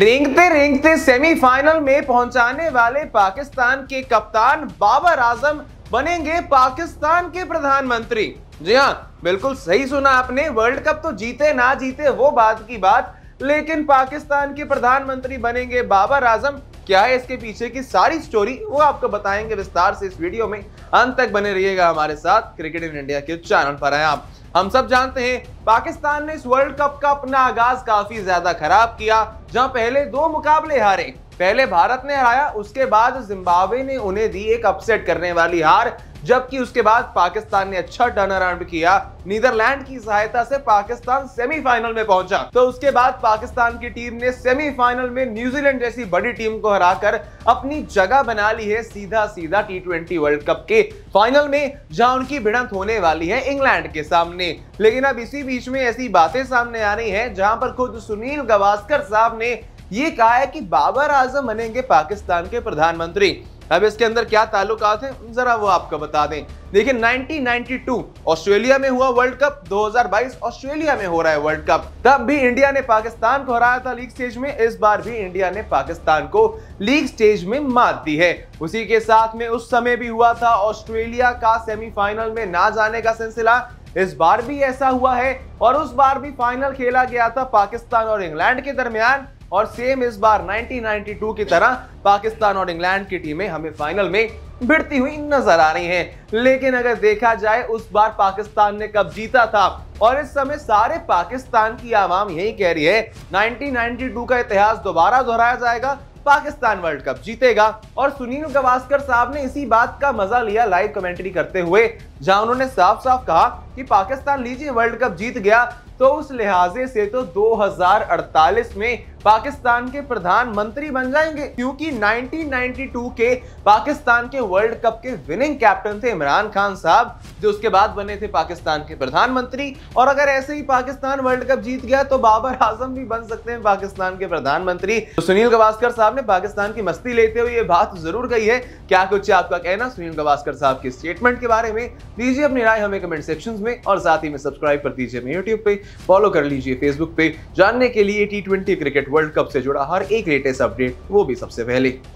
रेंगते रेंगते सेमीफाइनल में पहुंचाने वाले पाकिस्तान के कप्तान बाबर आजम बनेंगे पाकिस्तान के प्रधानमंत्री जी हाँ बिल्कुल सही सुना आपने वर्ल्ड कप तो जीते ना जीते वो बात की बात लेकिन पाकिस्तान के प्रधानमंत्री बनेंगे बाबर आजम क्या है इसके पीछे की सारी स्टोरी वो आपको बताएंगे विस्तार से इस वीडियो में अंत तक बने रहिएगा हमारे साथ क्रिकेट इन इंडिया के चैनल पर है आप हम सब जानते हैं पाकिस्तान ने इस वर्ल्ड कप का अपना आगाज काफी ज्यादा खराब किया जहां पहले दो मुकाबले हारे पहले भारत ने हराया उसके बाद जिम्बाब्वे ने उन्हें दी एक अपसेट करने वाली हार जबकि उसके बाद पाकिस्तान ने अच्छा टर्न अराउंड किया नीदरलैंड की सहायता से पाकिस्तान सेमीफाइनल में पहुंचा तो उसके बाद पाकिस्तान की टीम ने सेमीफाइनल में न्यूजीलैंड जैसी बड़ी टीम को हराकर अपनी जगह बना ली है सीधा सीधा टी ट्वेंटी वर्ल्ड कप के फाइनल में जहां उनकी भिड़ंत होने वाली है इंग्लैंड के सामने लेकिन अब इसी बीच में ऐसी बातें सामने आ रही है जहां पर खुद सुनील गवास्कर साहब ने ये कहा है कि बाबर आजम बनेंगे पाकिस्तान के प्रधानमंत्री अब इसके अंदर क्या ताल्लुक है जरा वो आपको बता दें देखिए 1992 ऑस्ट्रेलिया में हुआ वर्ल्ड कप 2022 ऑस्ट्रेलिया में हो रहा है वर्ल्ड कप तब भी इंडिया ने पाकिस्तान को हराया था लीग स्टेज में इस बार भी इंडिया ने पाकिस्तान को लीग स्टेज में मात दी है उसी के साथ में उस समय भी हुआ था ऑस्ट्रेलिया का सेमीफाइनल में ना जाने का सिलसिला इस बार भी ऐसा हुआ है और उस बार भी फाइनल खेला गया था पाकिस्तान और इंग्लैंड के दरमियान और सेम इस बार 1992 की तरह पाकिस्तान और इंग्लैंड की टीमें हमें फाइनल में भिड़ती हुई नजर आ रही हैं लेकिन अगर देखा जाए उस बार पाकिस्तान ने कब जीता था और इस समय सारे पाकिस्तान की आवाम यही कह रही है 1992 का इतिहास दोबारा दोहराया जाएगा पाकिस्तान वर्ल्ड कप जीतेगा और सुनील गवास्कर साहब ने इसी बात का मजा लिया लाइव कमेंट्री करते हुए जहां उन्होंने साफ साफ कहा कि पाकिस्तान लीजिए वर्ल्ड कप जीत गया तो उस लिहाजे से तो 2048 में पाकिस्तान के प्रधानमंत्री बन जाएंगे क्योंकि 1992 के पाकिस्तान के वर्ल्ड कप के विनिंग कैप्टन थे इमरान खान साहब जो उसके बाद बने थे पाकिस्तान के प्रधानमंत्री और अगर ऐसे ही पाकिस्तान वर्ल्ड कप जीत गया तो बाबर आजम भी बन सकते हैं पाकिस्तान के प्रधानमंत्री तो सुनील गवास्कर साहब ने पाकिस्तान की मस्ती लेते हुए ये बात जरूर कही है क्या कुछ आपका कहना सुनील गवास्कर साहब के स्टेटमेंट के बारे में दीजिए अपनी राय हमें कमेंट सेक्शन में में और साथ ही में सब्सक्राइब कर दीजिए हमें यूट्यूब पे फॉलो कर लीजिए फेसबुक पे जानने के लिए टी क्रिकेट वर्ल्ड कप से जुड़ा हर एक लेटेस्ट अपडेट वो भी सबसे पहले